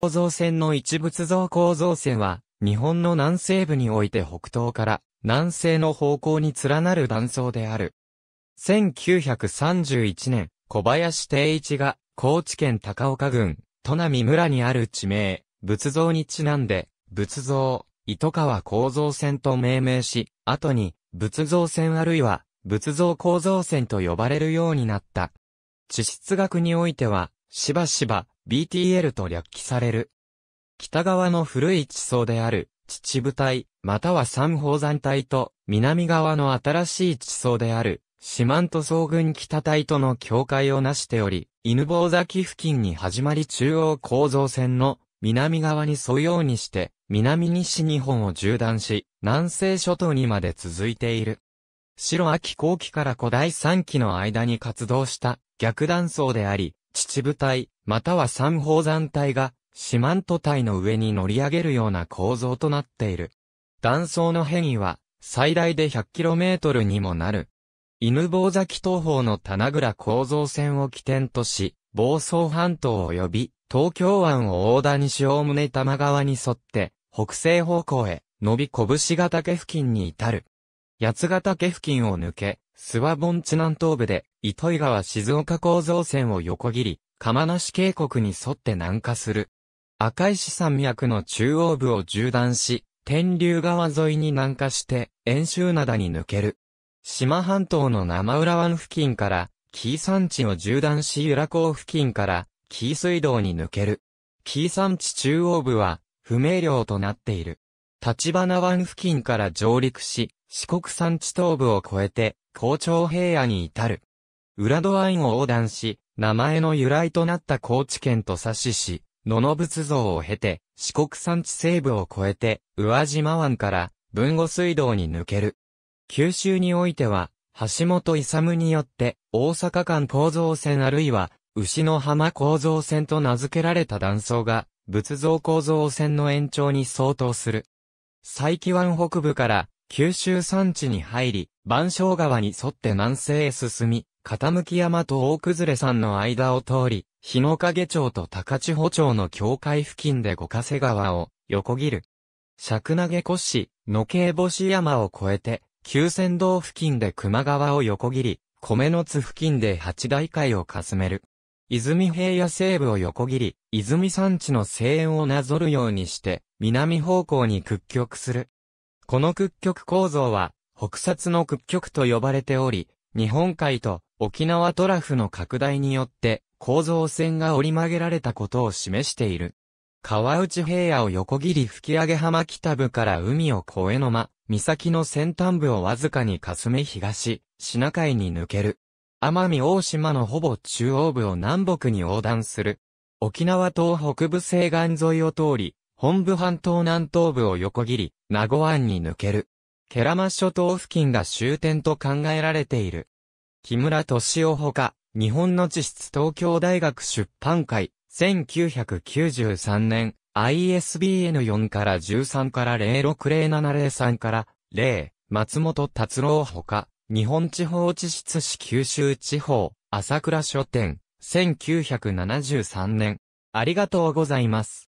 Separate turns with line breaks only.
構造線の一仏像構造線は、日本の南西部において北東から南西の方向に連なる断層である。1931年、小林定一が高知県高岡郡、都波村にある地名、仏像にちなんで、仏像、糸川構造線と命名し、後に、仏像線あるいは、仏像構造線と呼ばれるようになった。地質学においては、しばしば、BTL と略記される。北側の古い地層である、秩父帯、または三宝山帯と、南側の新しい地層である、四万十層群北帯との境界を成しており、犬坊崎付近に始まり中央構造線の南側に沿うようにして、南西日本を縦断し、南西諸島にまで続いている。白秋後期から古代3期の間に活動した逆断層であり、秩父隊、または三宝山帯が、四万都帯の上に乗り上げるような構造となっている。断層の変異は、最大で 100km にもなる。犬坊崎東方の棚倉構造線を起点とし、房総半島及び、東京湾を大谷潮胸玉川に沿って、北西方向へ、伸び拳ヶ岳付近に至る。八ヶ岳付近を抜け、諏訪盆地南東部で、糸魚川静岡構造線を横切り、釜梨渓谷に沿って南下する。赤石山脈の中央部を縦断し、天竜川沿いに南下して、遠州灘に抜ける。島半島の生浦湾付近から、紀伊山地を縦断し由良港付近から、紀伊水道に抜ける。紀伊山地中央部は、不明瞭となっている。立花湾付近から上陸し、四国山地東部を越えて、高長平野に至る。浦戸湾を横断し、名前の由来となった高知県と差しし、野々仏像を経て、四国山地西部を越えて、宇和島湾から、豊後水道に抜ける。九州においては、橋本勇によって、大阪間構造線あるいは、牛の浜構造線と名付けられた断層が、仏像構造線の延長に相当する。最紀湾北部から九州山地に入り、万象川に沿って南西へ進み、傾き山と大崩れ山の間を通り、日の影町と高千穂町の境界付近で五ヶ瀬川を横切る。尺投げ越子、野系星山を越えて、九仙道付近で熊川を横切り、米の津付近で八大海をかすめる。泉平野西部を横切り、泉山地の西縁をなぞるようにして、南方向に屈曲する。この屈曲構造は、北薩の屈曲と呼ばれており、日本海と沖縄トラフの拡大によって、構造線が折り曲げられたことを示している。川内平野を横切り吹上浜北部から海を越えの間、岬の先端部をわずかにかすめ東、品海に抜ける。奄美大島のほぼ中央部を南北に横断する。沖縄島北部西岸沿いを通り、本部半島南東部を横切り、名護湾に抜ける。ケラマ諸島付近が終点と考えられている。木村敏夫ほか、日本の地質東京大学出版会、1993年、ISBN4 から13から060703から0、松本達郎ほか、日本地方地質市九州地方、朝倉書店、1973年。ありがとうございます。